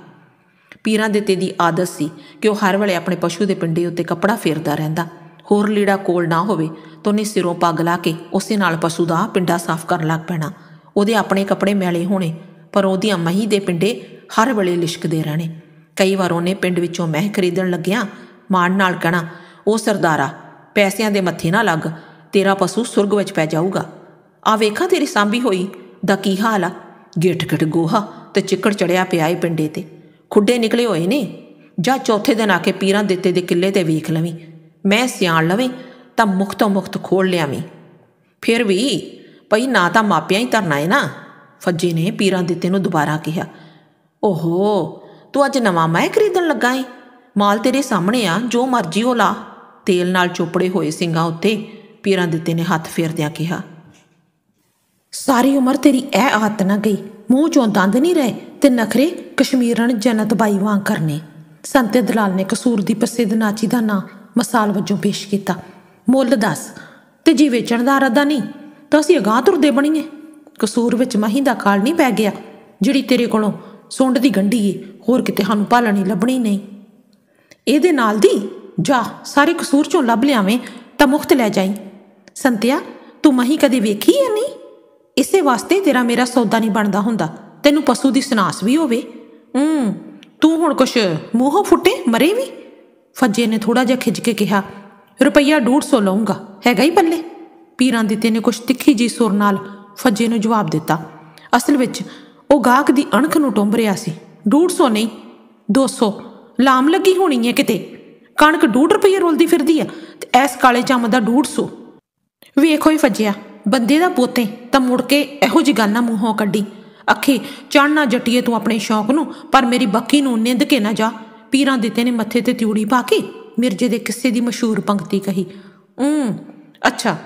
ਪੀਰਾਂ ਦਿੱਤੇ ਦੀ ਆਦਤ ਸੀ ਕਿ ਉਹ ਹਰ ਵੇਲੇ ਆਪਣੇ ਪਸ਼ੂ ਦੇ ਪਿੰਡੇ ਉੱਤੇ ਕੱਪੜਾ ਫੇਰਦਾ ਰਹਿੰਦਾ ਹੋਰ ਲੀੜਾ ਕੋਲ ਨਾ ਹੋਵੇ ਤੋਨੇ ਸਿਰੋਂ ਪੱਗ ਲਾ ਕੇ ਉਸੇ ਨਾਲ ਪਸ਼ੂ ਦਾ ਪਿੰਡਾ ਸਾਫ਼ ਕਰਨ ਲੱਗ ਪੈਣਾ ਉਹਦੇ ਆਪਣੇ ਕੱਪੜੇ ਮੈਲੇ ਹੋਣੇ ਪਰ ਉਹਦੀਆਂ ਮਹੀ ਦੇ ਪਿੰਡੇ ਹਰ ਵੇਲੇ ਲਿਸ਼ਕਦੇ ਰਹਿਣੇ ਕਈ ਵਾਰ ਉਹਨੇ ਪਿੰਡ ਵਿੱਚੋਂ ਮਹਿ ਖਰੀਦਣ ਲੱਗਿਆ ਮਾਣ ਨਾਲ ਕਹਿਣਾ ਉਹ ਸਰਦਾਰਾ ਪੈਸਿਆਂ ਦੇ ਮੱਥੇ ਨਾ ਲੱਗ ਤੇਰਾ ਪਸ਼ੂ ਸੁਰਗ ਵਿੱਚ ਪੈ ਜਾਊਗਾ ਆ ਵੇਖਾਂ ਤੇਰੀ ਸਾਂਭੀ ਹੋਈ ਦਾ ਕੀ ਹਾਲ ਆ ਗਿੱਠ-ਗਿੱਠ ਗੋਹਾ ਤੇ ਚਿੱਕੜ ਚੜਿਆ ਪਿਆ ਏ ਪਿੰਡੇ ਤੇ ਖੁੱਡੇ ਨਿਕਲੇ ਹੋਏ ਨੇ ਜਾਂ ਚੌਥੇ ਦਿਨ ਆ ਕੇ ਪੀਰਾਂ ਦਿੱਤੇ ਦੇ ਕਿੱਲੇ ਤੇ ਵੇਖ ਲਵੀ ਮੈਂ ਸਿਆਣ ਲਵੇ ਤਾਂ ਮੁਖ ਤੋਂ ਮੁਖਤ ਖੋਲ ਲਿਆ ਲਿਆਵੀਂ ਫਿਰ ਵੀ ਭਈ ਨਾ ਤਾਂ ਮਾਪਿਆਂ ਹੀ ਧਰਨਾ ਹੈ ਨਾ ਫੱਜੀ ਨੇ ਪੀਰਾਂ ਦਿੱਤੇ ਨੂੰ ਦੁਬਾਰਾ ਕਿਹਾ ਓਹੋ ਤੂੰ ਅੱਜ ਨਵਾਂ ਮੈਂ ਖਰੀਦਣ ਲੱਗਾ ਏ ਮਾਲ ਤੇਰੇ ਸਾਹਮਣੇ ਆ ਜੋ ਮਰਜ਼ੀ ਹੋ ਲਾ ਤੇਲ ਨਾਲ ਚੋਪੜੇ ਹੋਏ ਸਿੰਘਾਂ ਉੱਤੇ ਪੀਰਾਂ ਦਿੱਤੇ ਨੇ ਹੱਥ ਫੇਰਦਿਆਂ ਕਿਹਾ ਸਾਰੀ ਉਮਰ ਤੇਰੀ ਇਹ ਆਦਤ ਨਾ ਗਈ ਮੂੰਹ ਚੋਂ ਦੰਦ ਨਹੀਂ ਰਹੇ ਤੇ ਨਖਰੇ ਕਸ਼ਮੀਰਨ ਜਨਤ ਬਾਈ ਵਾਂਗ ਕਰਨੇ ਸੰਤੇ ਦਲਾਲ ਨੇ ਕਸੂਰ ਦੀ ਪ੍ਰਸਿੱਧ ਨਾਚੀ ਦਾ ਨਾਂ ਮਿਸਾਲ ਵਜੋਂ ਪੇਸ਼ ਕੀਤਾ ਮੁੱਲ ਦੱਸ ਤੇ ਜੀ ਵੇਚਣ ਦਾ ਰਦਾ ਨਹੀਂ ਤਾਂ ਅਸੀਂ ਅਗਾਹ ਤੁਰਦੇ ਬਣੀਏ ਕਸੂਰ ਵਿੱਚ ਮਹੀਂ ਦਾ ਕਾਲ ਨਹੀਂ ਪੈ ਗਿਆ ਜਿਹੜੀ ਤੇਰੇ ਕੋਲੋਂ ਸੁੰਡ ਦੀ ਗੰਢੀ ਏ ਹੋਰ ਕਿਤੇ ਸਾਨੂੰ ਭਾਲਣੀ ਲੱਭਣੀ ਨਹੀਂ ਇਹਦੇ ਨਾਲ ਦੀ ਜਾ ਸਾਰੇ ਕਸੂਰ ਚੋਂ ਲੱਭ ਲਿਆਵੇਂ ਤਾਂ ਮੁਖਤ ਲੈ ਜਾਈ ਸੰਤਿਆ ਤੂੰ ਮਹੀਂ ਕਦੇ ਵੇਖੀ ਐ ਨਹੀਂ ਇਸੇ ਵਾਸਤੇ ਤੇਰਾ ਮੇਰਾ ਸੌਦਾ ਨਹੀਂ ਬਣਦਾ ਹੁੰਦਾ ਤੈਨੂੰ ਪਸ਼ੂ ਦੀ ਸਨਾਸ ਵੀ ਹੋਵੇ ਹੂੰ ਤੂੰ ਹੁਣ ਕੁਛ ਮੂੰਹੋਂ ਫੁੱਟੇ ਮਰੇ ਵੀ ਫੱਜੇ ਨੇ ਥੋੜਾ ਜਿਹਾ ਖਿੱਚ ਕੇ ਕਿਹਾ ਰੁਪਈਆ 150 ਲਵਾਂਗਾ ਹੈਗਾ ਹੀ ਬੱਲੇ ਪੀਰਾਂ ਦਿੱਤੇ ਨੇ ਕੁਛ ਤਿੱਖੀ ਜੀ ਸੁਰ ਨਾਲ ਫੱਜੇ ਨੂੰ ਜਵਾਬ ਦਿੱਤਾ ਅਸਲ ਵਿੱਚ ਉਹ ਗਾਹਕ ਦੀ ਅਣਖ ਨੂੰ ਟੁੰਬ ਰਿਆ ਸੀ 150 ਨਹੀਂ 200 ਲਾਮ ਲੱਗੀ ਹੋਣੀ ਹੈ ਕਿਤੇ ਕਣਕ 2 ਰੁਪਈਆ ਰੋਲਦੀ ਫਿਰਦੀ ਆ ਤੇ ਐਸ ਕਾਲੇ ਚੰਮ ਦਾ 150 ਵੇਖੋ ਹੀ ਫੱਜਿਆ ਬੰਦੇ ਦਾ ਪੋਤੇ ਤਾਂ ਮੁੜ ਕੇ ਇਹੋ ਜੀ ਗੱਲ ਨਾ ਮੂੰਹੋਂ ਕੱਢੀ ਅੱਖੇ ਚੜਨਾ ਜੱਟੀਏ ਤੂੰ ਆਪਣੇ ਸ਼ੌਂਕ ਨੂੰ ਪਰ ਮੇਰੀ ਬੱਕੀ ਨੂੰ ਨਿੰਦ ਕੇ ਨਾ ਜਾ ਪੀਰਾਂ ਦਿੱਤੇ ਨੇ ਮੱਥੇ ਤੇ ਤਿਉੜੀ ਪਾ ਕੇ ਮਿਰਜੇ ਦੇ ਕਿਸੇ ਦੀ ਮਸ਼ਹੂਰ ਪੰਕਤੀ ਕਹੀ ਹੂੰ ਅੱਛਾ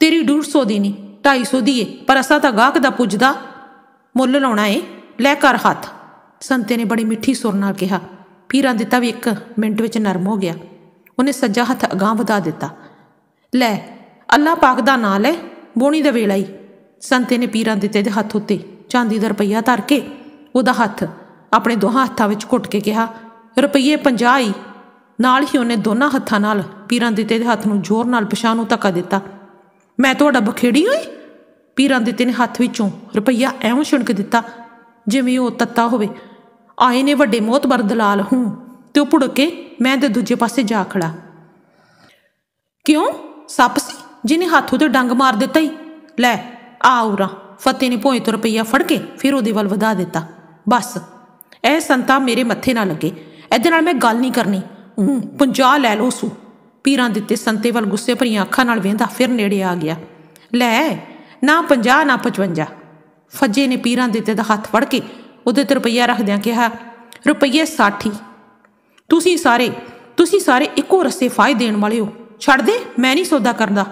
ਤੇਰੀ 150 ਦੀ ਨਹੀਂ 250 ਦੀ ਏ ਪਰ ਅਸਾਂ ਤਾਂ ਗਾਹਕ ਦਾ ਪੁੱਜਦਾ ਮੁੱਲ ਲਾਉਣਾ ਏ ਲੈ ਕਰ ਹੱਥ ਸੰਤੇ ਨੇ ਬੜੀ ਮਿੱਠੀ ਸੁਰ ਨਾਲ ਕਿਹਾ ਪੀਰਾਂ ਦਿੱਤਾ ਵੀ ਇੱਕ ਮਿੰਟ ਵਿੱਚ ਨਰਮ ਹੋ ਗਿਆ ਉਹਨੇ ਸੱਜਾ ਹੱਥ ਅਗਾਹ ਵਧਾ ਦਿੱਤਾ ਲੈ ਅੱਲਾ ਪਾਕ ਦਾ ਨਾਮ ਲੈ ਬੋਣੀ ਦਾ ਵੇਲਾ ਹੀ ਸੰਤੇ ਨੇ ਪੀਰਾਂ ਦਿੱਤੇ ਦੇ ਹੱਥ ਉੱਤੇ ਚਾਂਦੀ ਦਾ ਰੁਪਈਆ ਧਰ ਕੇ ਉਹਦਾ ਹੱਥ ਆਪਣੇ ਦੋਹਾਂ ਹੱਥਾਂ ਵਿੱਚ ਘੁੱਟ ਕੇ ਕਿਹਾ ਰੁਪਈਏ 50 ਹੀ ਨਾਲ ਹੀ ਉਹਨੇ ਦੋਨਾਂ ਹੱਥਾਂ ਨਾਲ ਪੀਰਾਂ ਦਿੱਤੇ ਦੇ ਹੱਥ ਨੂੰ ਜ਼ੋਰ ਨਾਲ ਪਛਾਣ ਨੂੰ ਧੱਕਾ ਦਿੱਤਾ ਮੈਂ ਤੁਹਾਡਾ ਬਖੇੜੀ ਹੋਈ ਪੀਰਾਂ ਦਿੱਤੇ ਨੇ ਹੱਥ ਵਿੱਚੋਂ ਰੁਪਈਆ ਐਵੇਂ ਕੇ ਦਿੱਤਾ ਜਿਵੇਂ ਉਹ ਤੱਤਾ ਹੋਵੇ ਆਏ ਨੇ ਵੱਡੇ ਮੋਹਤਬਰ ਦਲਾਲ ਹੂੰ ਤੇ ਉਹ ਪੁੜ ਕੇ ਮੈਂ ਤੇ ਦੂਜੇ ਪਾਸੇ ਜਾ ਖੜਾ ਕਿਉਂ ਸੱਪ ਸੀ ਜਿਹਨੇ ਹੱਥ ਤੇ ਡੰਗ ਮਾਰ ਦਿੱਤਾ ਹੀ ਲੈ ਆ ਉਰਾ ਫਤੇ ਨੇ ਭੋਏ ਤੋਂ ਰੁਪਈਆ ਫੜ ਕੇ ਫਿਰ ਉਹਦੇ ਵੱਲ ਵਧਾ ਦਿੱਤਾ ਬਸ ਇਹ ਸੰਤਾ ਮੇਰੇ ਮੱਥੇ ਨਾ ਲੱਗੇ ਇਹਦੇ ਨਾਲ ਮੈਂ ਗੱਲ ਨਹੀਂ ਕਰਨੀ ਉਂ 50 ਲੈ ਲਓ ਸੂ ਪੀਰਾਂ ਦਿੱਤੇ ਸੰਤੇ ਵੱਲ ਗੁੱਸੇ ਭਰੀਆਂ ਅੱਖਾਂ ਨਾਲ ਵੇਂਦਾ ਫਿਰ ਨੇੜੇ ਆ ਗਿਆ ਲੈ ਨਾ 50 ਨਾ 55 ਫੱਜੇ ਨੇ ਪੀਰਾਂ ਦਿੱਤੇ ਦਾ ਹੱਥ ਫੜ ਕੇ ਉਹਦੇ ਤੇ ਰੁਪਈਆ ਰੱਖਦਿਆਂ ਕਿਹਾ ਰੁਪਈਏ 60 ਤੁਸੀਂ ਸਾਰੇ ਤੁਸੀਂ ਸਾਰੇ ਇੱਕੋ ਰਸੇ ਫਾਇਦੇ ਦੇਣ ਵਾਲੇ ਹੋ ਛੱਡ ਦੇ ਮੈਂ ਨਹੀਂ ਸੌਦਾ ਕਰਦਾ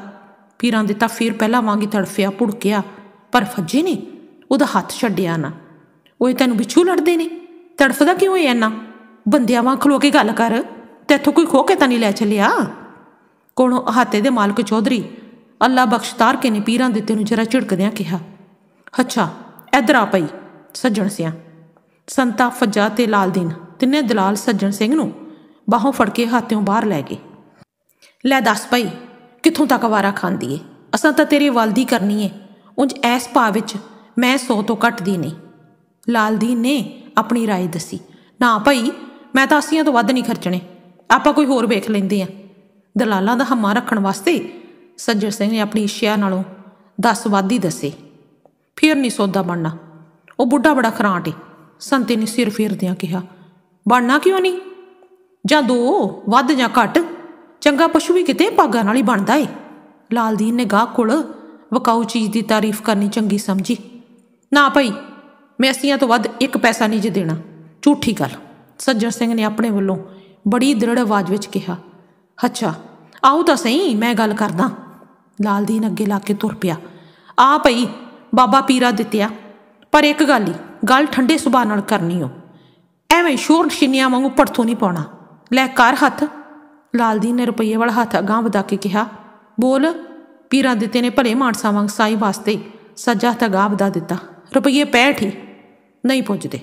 ਪੀਰਾਂ ਦਿੱਤਾ ਫਿਰ ਪਹਿਲਾਂ ਵਾਂਗੀ ਤੜਫਿਆ ਪੁੜਕਿਆ ਪਰ ਫੱਜੇ ਨੇ ਉਹਦਾ ਹੱਥ ਛੱਡਿਆ ਨਾ ਉਹ ਤੈਨੂੰ ਪਿੱਛੂ ਲੜਦੇ ਨੇ ਤੜਫਦਾ ਕਿਉਂ ਐ ਨਾ ਬੰਦਿਆਂ ਵਾਂ ਖਲੋ ਕੇ ਗੱਲ ਕਰ ਤੇਥੋਂ ਕੋਈ ਖੋ ਕੇ ਤਾਂ ਨਹੀਂ ਲੈ ਚੱਲਿਆ ਕੋਣੋ ਹਾਤੇ ਦੇ ਮਾਲਕ ਚੌਧਰੀ ਅੱਲਾ ਬਖਸ਼ਤਾਰ ਕੇ ਨੇ ਪੀਰਾਂ ਦਿੱਤੇ ਨੂੰ ਜਰਾ ਝਿੜਕਦਿਆਂ ਕਿਹਾ ਅੱਛਾ ਇਧਰ ਆ ਪਈ ਸੱਜਣ ਸਿਆ ਸੰਤਾ ਫਜਾ ਤੇ ਲਾਲਦੀਨ ਤਿੰਨੇ ਦਲਾਲ ਸੱਜਣ ਸਿੰਘ ਨੂੰ ਬਾਹੋਂ ਫੜ ਕੇ ਹਾਤਿਓਂ ਬਾਹਰ ਲੈ ਗਏ ਲੈ ਦੱਸ ਪਈ ਕਿੱਥੋਂ ਤੱਕ ਵਾਰਾ ਖਾਂਦੀ ਏ ਅਸਾਂ ਤਾਂ ਤੇਰੀ ਵਾਲਦੀ ਕਰਨੀ ਏ ਉੰਜ ਐਸ ਭਾਅ ਵਿੱਚ ਮੈਂ 100 ਤੋਂ ਦੀ ਨਹੀਂ ਲਾਲਦੀਨ ਨੇ ਆਪਣੀ رائے ਦੱਸੀ ਨਾ ਭਾਈ ਮੈਂ ਤਾਂ 80 ਤੋਂ ਵੱਧ ਨਹੀਂ ਖਰਚਣੇ ਆਪਾਂ ਕੋਈ ਹੋਰ ਵੇਖ ਲੈਂਦੇ ਆ ਦਲਾਲਾਂ ਦਾ ਹਮਾ ਰੱਖਣ ਵਾਸਤੇ ਸੱਜਰ ਸਿੰਘ ਨੇ ਆਪਣੀ ਇਸ਼ਿਆ ਨਾਲੋਂ 10 ਵੱਧ ਦੱਸੇ ਫਿਰ ਨਹੀਂ ਸੌਦਾ ਬਣਨਾ ਉਹ ਬੁੱਢਾ ਬੜਾ ਖਰਾਂਟ ਏ ਸੰਤੇ ਨੇ ਸਿਰ ਫੇਰਦਿਆਂ ਕਿਹਾ ਬਣਨਾ ਕਿਉਂ ਨਹੀਂ ਜਾਂ ਦੋ ਵੱਧ ਜਾਂ ਘੱਟ ਚੰਗਾ ਪਸ਼ੂ ਵੀ ਕਿਤੇ ਪਾਗਾ ਨਾਲ ਹੀ ਬਣਦਾ ਏ ਲਾਲਦੀਨ ਨੇ ਗਾਹ ਕੋਲ ਵਕਾਉ ਚੀਜ਼ ਦੀ ਤਾਰੀਫ ਕਰਨੀ ਚੰਗੀ ਸਮਝੀ ਨਾ ਭਾਈ ਮੈਂ ਮੈਸੀਆਂ ਤੋਂ ਵੱਧ ਇੱਕ ਪੈਸਾ ਨਹੀਂ ਜੇ ਦੇਣਾ ਝੂਠੀ ਗੱਲ ਸੱਜਣ ਸਿੰਘ ਨੇ ਆਪਣੇ ਵੱਲੋਂ ਬੜੀ ਦ੍ਰਿੜ ਆਵਾਜ਼ ਵਿੱਚ ਕਿਹਾ ਅੱਛਾ ਆਉ ਤਾਂ ਸਹੀ ਮੈਂ ਗੱਲ ਕਰਦਾ ਲਾਲ ਦੀਨ ਅੱਗੇ ਲਾ ਕੇ ਤੁਰ ਪਿਆ ਆ ਪਈ ਬਾਬਾ ਪੀਰਾ ਦਿੱਤਿਆ ਪਰ ਇੱਕ ਗੱਲ ਹੀ ਗੱਲ ਠੰਡੇ ਸੁਭਾਅ ਨਾਲ ਕਰਨੀ ਹੋ ਐਵੇਂ ਸ਼ੋਰ ਸ਼ਿੰਨੀਆਂ ਵਾਂਗੂ ਪੜਥੋਂ ਨਹੀਂ ਪਾਉਣਾ ਲੈ ਕਰ ਹੱਥ ਲਾਲ ਦੀਨ ਨੇ ਰੁਪਈਏ ਵਾਲਾ ਹੱਥ ਅਗਾਂ ਵਧਾ ਕੇ ਕਿਹਾ ਬੋਲ ਪੀਰਾ ਦਿੱਤੇ ਨੇ ਭਲੇ ਮਾਨਸਾ ਵਾਂਗ ਸਾਈ ਵਾਸਤੇ ਸੱਜਾ ਹੱਥ ਅਗਾਂ ਵਧਾ ਦਿੱਤਾ ਰੁਪਈਏ ਹੀ ਨਹੀਂ ਪਹੁੰਚਦੇ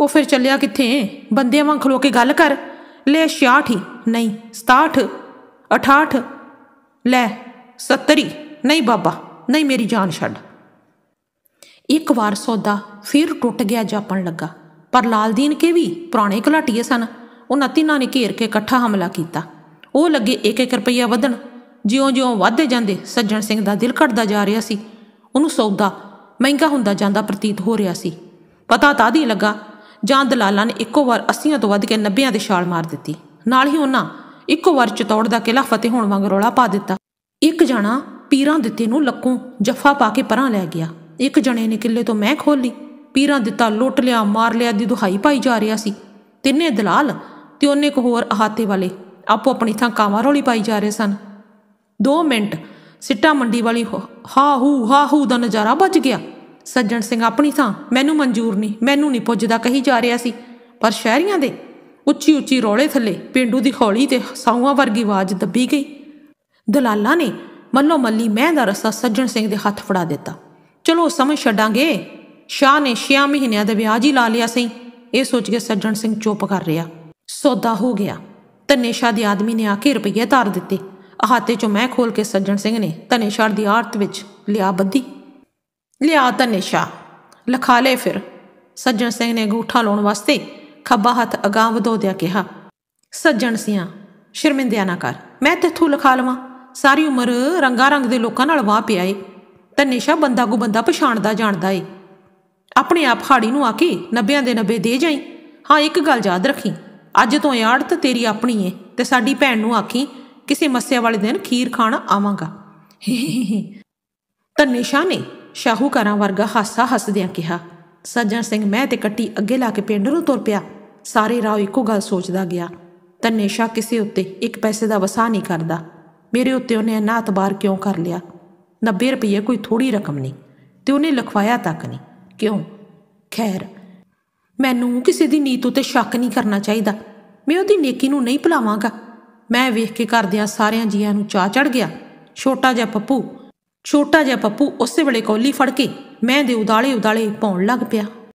ਉਹ ਫਿਰ ਚੱਲਿਆ ਕਿੱਥੇ ਬੰਦਿਆਂ ਵਾਂਗ ਖਲੋ ਕੇ ਗੱਲ ਕਰ ਲੈ 66 ਨਹੀਂ 67 68 ਲੈ 70 ਨਹੀਂ ਬਾਬਾ ਨਹੀਂ ਮੇਰੀ ਜਾਨ ਛੱਡ ਇੱਕ ਵਾਰ ਸੌਦਾ ਫਿਰ ਟੁੱਟ ਗਿਆ ਜਾਪਣ ਲੱਗਾ ਪਰ ਲਾਲਦੀਨ ਕੇ ਵੀ ਪੁਰਾਣੇ ਘਲਾਟੀਏ ਸਨ ਉਹਨਾਂ ਤਿੰਨਾਂ ਨੇ ਘੇਰ ਕੇ ਇਕੱਠਾ ਹਮਲਾ ਕੀਤਾ ਉਹ ਲੱਗੇ 1-1 ਰੁਪਈਆ ਵਧਣ ਜਿਉਂ-ਜਿਉਂ ਵਧਦੇ ਜਾਂਦੇ ਸੱਜਣ ਸਿੰਘ ਦਾ ਦਿਲ ਘਟਦਾ ਜਾ ਰਿਹਾ ਸੀ ਉਹਨੂੰ ਸੌਦਾ ਮਹਿੰਗਾ ਹੁੰਦਾ ਜਾਂਦਾ ਪ੍ਰਤੀਤ ਹੋ ਰਿਹਾ ਸੀ ਪਤਾ ਤਾਂ ਦੀ ਲੱਗਾ ਜਾਂ ਦਲਾਲਾਂ ਨੇ ਇੱਕੋ ਵਾਰ 80ਾਂ ਤੋਂ ਵੱਧ ਕੇ 90ਾਂ ਦੇ ਛਾਲ ਮਾਰ ਦਿੱਤੀ ਨਾਲ ਹੀ ਉਹਨਾਂ ਇੱਕੋ ਵਾਰ ਚਤੌੜ ਦਾ ਕਿਲਾ ਫਤਿਹ ਹੋਣ ਵਾਂਗ ਰੋਲਾ ਪਾ ਦਿੱਤਾ ਇੱਕ ਜਣਾ ਪੀਰਾਂ ਦਿੱਤੇ ਨੂੰ ਲੱਕੋਂ ਜੱਫਾ ਪਾ ਕੇ ਪਰਾਂ ਲੈ ਗਿਆ ਇੱਕ ਜਣੇ ਨੇ ਕਿੱਲੇ ਤੋਂ ਮੈਂ ਖੋਲੀ ਪੀਰਾਂ ਦਿੱਤਾ ਲੁੱਟ ਲਿਆ ਮਾਰ ਲਿਆ ਦੀ ਦੁਹਾਈ ਪਾਈ ਜਾ ਰਿਹਾ ਸੀ ਤਿੰਨੇ ਦਲਾਲ ਤੇ ਉਹਨੇ ਇੱਕ ਹੋਰ ਅਹਾਤੇ ਵਾਲੇ ਆਪੋ ਆਪਣੀ ਥਾਂ ਕਾਵਾਂ ਰੋਲੀ ਪਾਈ ਜਾ ਰਹੇ ਸਨ 2 ਮਿੰਟ ਸਿੱਟਾ ਮੰਡੀ ਵਾਲੀ ਹਾ ਹੂ ਹਾ ਹੂ ਦਾ ਨਜ਼ਾਰਾ ਬਚ ਗਿਆ ਸੱਜਣ ਸਿੰਘ ਆਪਣੀ ਥਾਂ ਮੈਨੂੰ ਮਨਜ਼ੂਰ ਨਹੀਂ ਮੈਨੂੰ ਨਹੀਂ ਪੁੱਜਦਾ ਕਹੀ ਜਾ ਰਿਹਾ ਸੀ ਪਰ ਸ਼ਹਿਰੀਆਂ ਦੇ ਉੱਚੀ ਉੱਚੀ ਰੋਲੇ ਥੱਲੇ ਪਿੰਡੂ ਦੀ ਹੌਲੀ ਤੇ ਸਾਊਆਂ ਵਰਗੀ ਆਵਾਜ਼ ਦੱਬੀ ਗਈ ਦਲਾਲਾਂ ਨੇ ਮੱਲੋ ਮੱਲੀ ਮੈਂ ਦਾ ਰਸਾ ਸੱਜਣ ਸਿੰਘ ਦੇ ਹੱਥ ਫੜਾ ਦਿੱਤਾ ਚਲੋ ਸਮਝ ਛੱਡਾਂਗੇ ਸ਼ਾਹ ਨੇ 6 ਮਹੀਨਿਆਂ ਦਾ ਵਿਆਹ ਹੀ ਲਾ ਲਿਆ ਸੀ ਇਹ ਸੋਚ ਕੇ ਸੱਜਣ ਸਿੰਘ ਚੁੱਪ ਕਰ ਰਿਹਾ ਸੌਦਾ ਹੋ ਗਿਆ ਤਨੇਸ਼ਾ ਦੇ ਆਦਮੀ ਨੇ ਆ ਕੇ ਰੁਪਈਏ ਧਾਰ ਦਿੱਤੇ ਅਹਾਤੇ ਚੋਂ ਮੈਂ ਖੋਲ ਕੇ ਸੱਜਣ ਸਿੰਘ ਨੇ ਤਨੇਸ਼ਾ ਦੀ ਆਰਤ ਵਿੱਚ ਲਿਆ ਬੱਦੀ ਲਿਆ ਤਾਂ ਨਿਸ਼ਾ ਲਖਾ ਲੈ ਫਿਰ ਸੱਜਣ ਸਿੰਘ ਨੇ ਗੂਠਾ ਲਾਉਣ ਵਾਸਤੇ ਖੱਬਾ ਹੱਥ ਅਗਾਹ ਵਧੋਦਿਆ ਕਿਹਾ ਸੱਜਣ ਸਿਆ ਸ਼ਰਮਿੰਦਿਆ ਨਾ ਕਰ ਮੈਂ ਤੇਥੋਂ ਲਖਾ ਲਵਾਂ ਸਾਰੀ ਉਮਰ ਰੰਗਾ ਰੰਗ ਦੇ ਲੋਕਾਂ ਨਾਲ ਵਾਹ ਪਿਆ ਏ ਤਾਂ ਨਿਸ਼ਾ ਬੰਦਾ ਕੋ ਬੰਦਾ ਪਛਾਣਦਾ ਜਾਣਦਾ ਏ ਆਪਣੇ ਆਪ ਹਾੜੀ ਨੂੰ ਆ ਕੇ ਨੱਬਿਆਂ ਦੇ ਨੱਬੇ ਦੇ ਜਾਈ ਹਾਂ ਇੱਕ ਗੱਲ ਯਾਦ ਰੱਖੀ ਅੱਜ ਤੋਂ ਆੜਤ ਤੇਰੀ ਆਪਣੀ ਏ ਤੇ ਸਾਡੀ ਭੈਣ ਨੂੰ ਆਖੀ ਕਿਸੇ ਮੱਸਿਆ ਵਾਲੇ ਦਿਨ ਖੀਰ ਖਾਣ ਆਵਾਂਗਾ ਤਾਂ ਨਿਸ਼ਾ ਨੇ ਸ਼ਾਹੂਕਾਰਾਂ ਵਰਗਾ ਹਾਸਾ ਹੱਸਦਿਆਂ ਕਿਹਾ ਸੱਜਣ ਸਿੰਘ ਮੈਂ ਤੇ ਕੱਟੀ ਅੱਗੇ ਲਾ ਕੇ ਪਿੰਡ ਨੂੰ ਤੁਰ ਪਿਆ ਸਾਰੇ ਰਾਹ ਇੱਕੋ ਗੱਲ ਸੋਚਦਾ ਗਿਆ ਸ਼ਾ ਕਿਸੇ ਉੱਤੇ ਇੱਕ ਪੈਸੇ ਦਾ ਵਸਾ ਨਹੀਂ ਕਰਦਾ ਮੇਰੇ ਉੱਤੇ ਉਹਨੇ ਇੰਨਾ ਇਤਬਾਰ ਕਿਉਂ ਕਰ ਲਿਆ 90 ਰੁਪਏ ਕੋਈ ਥੋੜੀ ਰਕਮ ਨਹੀਂ ਤੇ ਉਹਨੇ ਲਖਵਾਇਆ ਤੱਕ ਨਹੀਂ ਕਿਉਂ ਖੈਰ ਮੈਨੂੰ ਕਿਸੇ ਦੀ ਨੀਤ ਉਤੇ ਸ਼ੱਕ ਨਹੀਂ ਕਰਨਾ ਚਾਹੀਦਾ ਮੈਂ ਉਹਦੀ ਨੇਕੀ ਨੂੰ ਨਹੀਂ ਭੁਲਾਵਾਂਗਾ ਮੈਂ ਵੇਖ ਕੇ ਕਰਦਿਆਂ ਸਾਰਿਆਂ ਜੀਆਂ ਨੂੰ ਚਾਹ ਚੜ ਗਿਆ ਛੋਟਾ ਜਿਹਾ ਪੱਪੂ ਛੋਟਾ ਜਿਹਾ ਪੱਪੂ ਉਸੇ ਵੇਲੇ ਕੌਲੀ ਫੜ ਕੇ ਮੈਂ ਦੇ ਉਦਾਲੇ ਉਦਾਲੇ ਭੌਣ ਲੱਗ ਪਿਆ